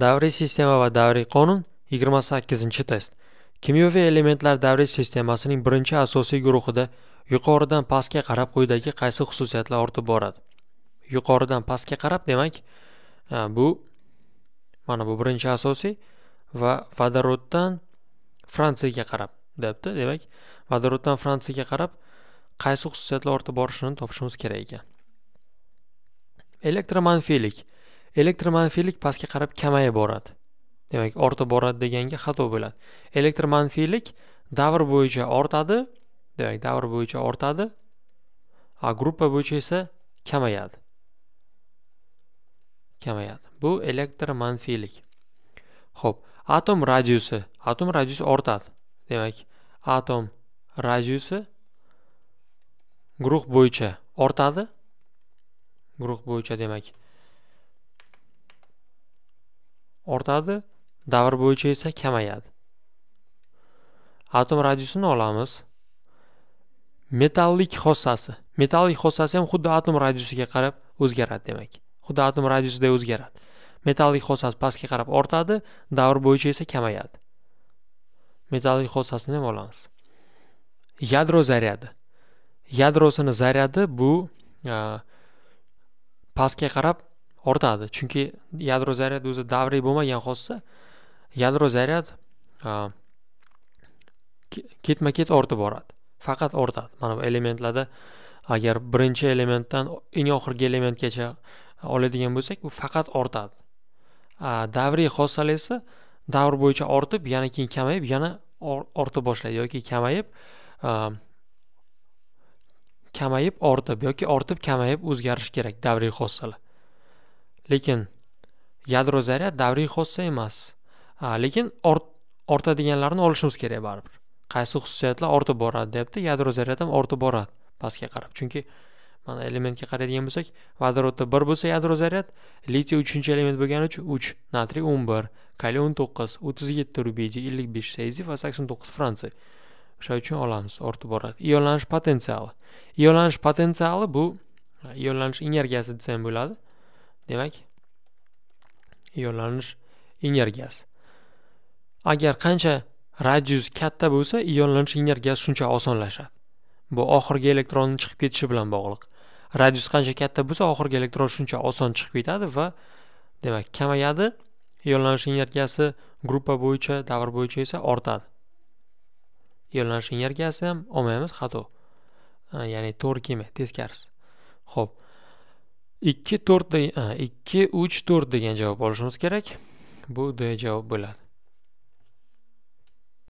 davriy sistema va davriy qonun 28 test kimyoviy elementlar davriy sistemasining birinchi asosiy guruhida yuqoridan pastga qarab quyidagi qaysi xususiyatlar ortib boradi yuqoridan pastga qarab demak bu mana bu birinchi asosiy va vodoroddan fransiyaga qarab debdi demak vodoroddan fransiyaga qarab qaysi xususiyatlar ortib borishini topishimiz kerak ekan elektromanfiylik elektromanfiylik pastga qarab kamayib boradi demak ortib boradi deganga xato bo'ladi elektromanfiylik davr bo'yicha ortadi demak davr bo'yicha ortadi a gruppa bo'yicha esa kamayadi kamayadi bu elektr manfiylik ho'p atom radiusi atom radiusi ortadi demak atom radiusi guruh bo'yicha ortadi guruh bo'yicha demak ortadi davr bo'yicha esa kamayadi atom radiusini olamiz metallik xossasi metallik xossasi ham xuddi atom radiusiga qarab o'zgaradi demak xuddi atom radiusida o'zgaradi metallik xossasi pastga qarab ortadi davr bo'yicha esa kamayadi metallik xossasini ham olamiz yadro zaryadi yadrosini zaryadi bu pastga qarab ortadi chunki yadro zaryad o'zi davriy bo'lmagan hodisa yadro zaryad ketma ket ortib boradi faqat ortadi mana bu elementlarda agar birinchi elementdan eng oxirgi elementgacha oladigan bo'lsak u faqat ortadi davriy hodisalar esa davr bo'yicha ortib yana keyin kamayib yana ortib boshlaydi yoki kamayib kamayib ortib yoki ortib kamayib o'zgarishi kerak davriy hodisalar lekin yadro zaryad davriy xossa emas lekin ortadiganlarni olishimiz kerak baribir qaysi xususiyatlar ortib boradi deyapti yadro zaryad ham ortib boradi pastga qarab chunki mana elementga qaraydigan bo'lsak vodorodda bir bo'lsa yadro zaryad litiy uchinchi element bo'lgani uchun uch natriy o'n bir kaliy o'n to'qqiz o'ttiz yetti rubidiy ellik besh va sakson to'qqiz fransiya o'sha uchun olamiz ortib boradi ionlanish potensiali ionlanish potensiali bu ionlanish energiyasi desam bo'ladi demak ionlanish energiyasi agar qancha radius katta bo'lsa ionlanish energiyasi shuncha osonlashadi bu oxirgi elektronni chiqib ketishi bilan bog'liq radius qancha katta bo'lsa oxirgi elektron shuncha oson chiqib ketadi va demak kamayadi ionlanish energiyasi gruppa bo'yicha davr bo'yicha esa ortadi ionlanish energiyasi ham olmaymiz xato ya'ni to'g'ri kelmaydi teskarisi ho'p ikki to'rt ikki uch to'rt degan javob olishimiz kerak bu d javob bo'ladi